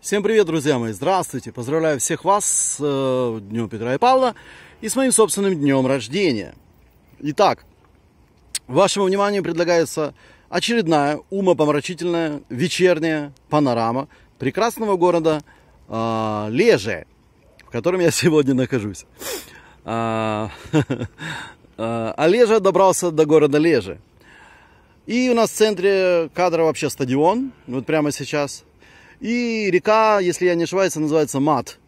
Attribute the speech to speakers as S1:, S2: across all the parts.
S1: Всем привет, друзья мои! Здравствуйте! Поздравляю всех вас с э, Днем Петра и Павла и с моим собственным днем рождения. Итак, вашему вниманию предлагается очередная умопомрачительная вечерняя панорама прекрасного города э, Леже, в котором я сегодня нахожусь. А, а, а Лежа добрался до города Лежи. И у нас в центре кадра вообще стадион, вот прямо сейчас – и река, если я не ошибаюсь, называется Мат.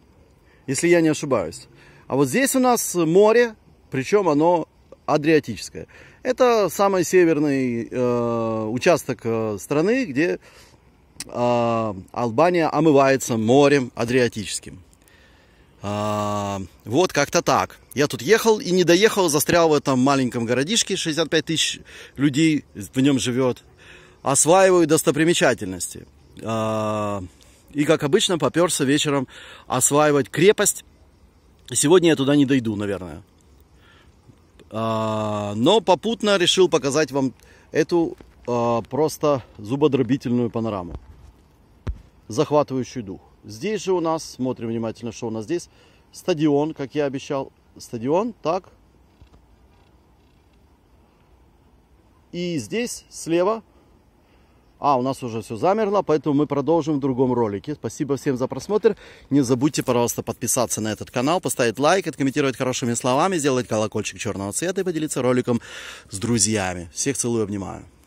S1: Если я не ошибаюсь. А вот здесь у нас море, причем оно Адриатическое. Это самый северный э, участок э, страны, где э, Албания омывается морем Адриатическим. Э, вот как-то так. Я тут ехал и не доехал, застрял в этом маленьком городишке, 65 тысяч людей в нем живет. Осваиваю достопримечательности. А, и, как обычно, поперся вечером осваивать крепость. Сегодня я туда не дойду, наверное. А, но попутно решил показать вам эту а, просто зубодробительную панораму, захватывающую дух. Здесь же у нас, смотрим внимательно, что у нас здесь, стадион, как я обещал. Стадион, так. И здесь слева а, у нас уже все замерло, поэтому мы продолжим в другом ролике. Спасибо всем за просмотр. Не забудьте, пожалуйста, подписаться на этот канал, поставить лайк, откомментировать хорошими словами, сделать колокольчик черного цвета и поделиться роликом с друзьями. Всех целую, обнимаю.